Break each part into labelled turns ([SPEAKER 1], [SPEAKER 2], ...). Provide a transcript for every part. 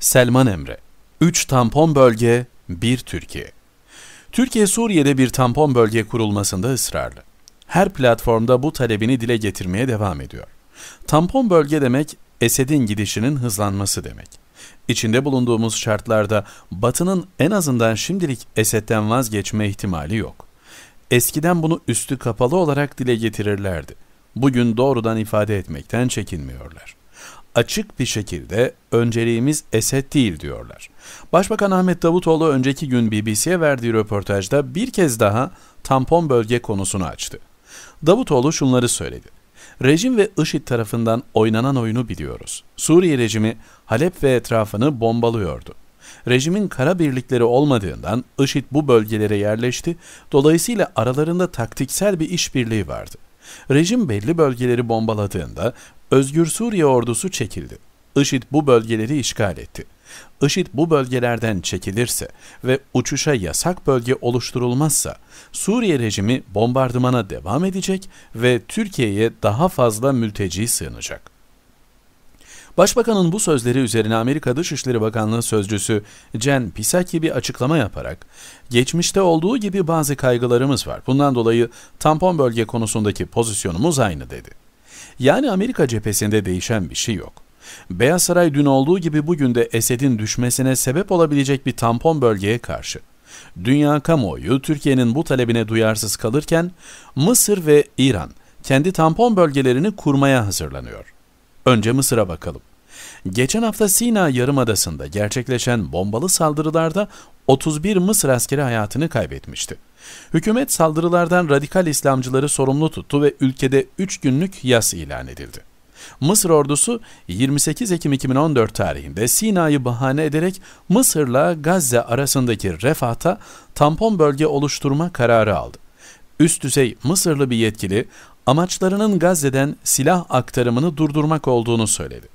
[SPEAKER 1] Selman Emre 3 tampon bölge, 1 Türkiye Türkiye Suriye'de bir tampon bölge kurulmasında ısrarlı. Her platformda bu talebini dile getirmeye devam ediyor. Tampon bölge demek Esed'in gidişinin hızlanması demek. İçinde bulunduğumuz şartlarda Batı'nın en azından şimdilik Esed'den vazgeçme ihtimali yok. Eskiden bunu üstü kapalı olarak dile getirirlerdi. Bugün doğrudan ifade etmekten çekinmiyorlar açık bir şekilde önceliğimiz Esed değil diyorlar. Başbakan Ahmet Davutoğlu önceki gün BBC'ye verdiği röportajda bir kez daha tampon bölge konusunu açtı. Davutoğlu şunları söyledi. Rejim ve IŞİD tarafından oynanan oyunu biliyoruz. Suriye rejimi Halep ve etrafını bombalıyordu. Rejimin kara birlikleri olmadığından IŞİD bu bölgelere yerleşti, dolayısıyla aralarında taktiksel bir işbirliği vardı. Rejim belli bölgeleri bombaladığında Özgür Suriye ordusu çekildi. IŞİD bu bölgeleri işgal etti. IŞİD bu bölgelerden çekilirse ve uçuşa yasak bölge oluşturulmazsa Suriye rejimi bombardımana devam edecek ve Türkiye'ye daha fazla mülteci sığınacak. Başbakanın bu sözleri üzerine Amerika Dışişleri Bakanlığı Sözcüsü Jen Psaki bir açıklama yaparak, geçmişte olduğu gibi bazı kaygılarımız var. Bundan dolayı tampon bölge konusundaki pozisyonumuz aynı dedi. Yani Amerika cephesinde değişen bir şey yok. Beyaz Saray dün olduğu gibi bugün de Esed'in düşmesine sebep olabilecek bir tampon bölgeye karşı. Dünya kamuoyu Türkiye'nin bu talebine duyarsız kalırken Mısır ve İran kendi tampon bölgelerini kurmaya hazırlanıyor. Önce Mısır'a bakalım. Geçen hafta Sina Yarımadası'nda gerçekleşen bombalı saldırılarda 31 Mısır askeri hayatını kaybetmişti. Hükümet saldırılardan radikal İslamcıları sorumlu tuttu ve ülkede 3 günlük yas ilan edildi. Mısır ordusu 28 Ekim 2014 tarihinde Sina'yı bahane ederek Mısır'la Gazze arasındaki refahta tampon bölge oluşturma kararı aldı. Üst düzey Mısırlı bir yetkili amaçlarının Gazze'den silah aktarımını durdurmak olduğunu söyledi.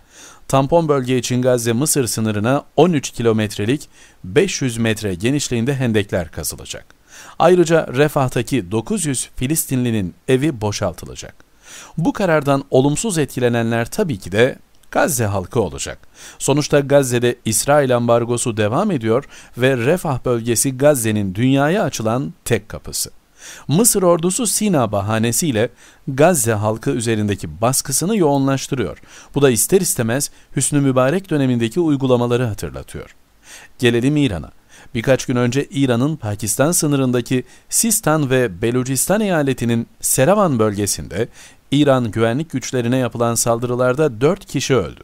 [SPEAKER 1] Tampon bölge için Gazze-Mısır sınırına 13 kilometrelik 500 metre genişliğinde hendekler kazılacak. Ayrıca Refah'taki 900 Filistinlinin evi boşaltılacak. Bu karardan olumsuz etkilenenler tabii ki de Gazze halkı olacak. Sonuçta Gazze'de İsrail ambargosu devam ediyor ve Refah bölgesi Gazze'nin dünyaya açılan tek kapısı. Mısır ordusu Sina bahanesiyle Gazze halkı üzerindeki baskısını yoğunlaştırıyor. Bu da ister istemez Hüsnü Mübarek dönemindeki uygulamaları hatırlatıyor. Gelelim İran'a. Birkaç gün önce İran'ın Pakistan sınırındaki Sistan ve Belucistan eyaletinin Seravan bölgesinde İran güvenlik güçlerine yapılan saldırılarda 4 kişi öldü.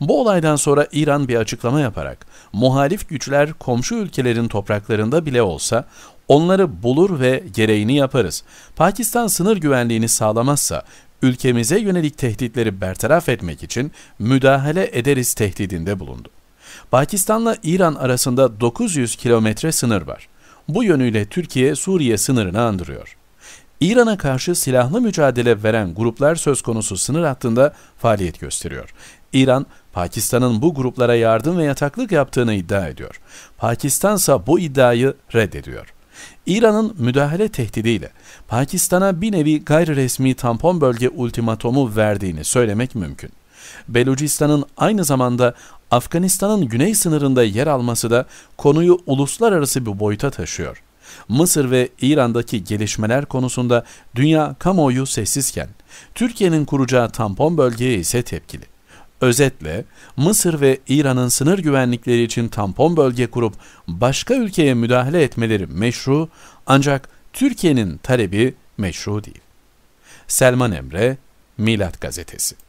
[SPEAKER 1] Bu olaydan sonra İran bir açıklama yaparak muhalif güçler komşu ülkelerin topraklarında bile olsa onları bulur ve gereğini yaparız. Pakistan sınır güvenliğini sağlamazsa ülkemize yönelik tehditleri bertaraf etmek için müdahale ederiz tehdidinde bulundu. Pakistan'la İran arasında 900 kilometre sınır var. Bu yönüyle Türkiye-Suriye sınırını andırıyor. İran'a karşı silahlı mücadele veren gruplar söz konusu sınır hattında faaliyet gösteriyor. İran, Pakistan'ın bu gruplara yardım ve yataklık yaptığını iddia ediyor. Pakistan ise bu iddiayı reddediyor. İran'ın müdahale tehdidiyle Pakistan'a bir nevi gayri resmi tampon bölge ultimatomu verdiğini söylemek mümkün. Belucistan'ın aynı zamanda Afganistan'ın güney sınırında yer alması da konuyu uluslararası bir boyuta taşıyor. Mısır ve İran'daki gelişmeler konusunda dünya kamuoyu sessizken Türkiye'nin kuracağı tampon bölgeye ise tepkili. Özetle Mısır ve İran'ın sınır güvenlikleri için tampon bölge kurup başka ülkeye müdahale etmeleri meşru ancak Türkiye'nin talebi meşru değil. Selman Emre, Milat Gazetesi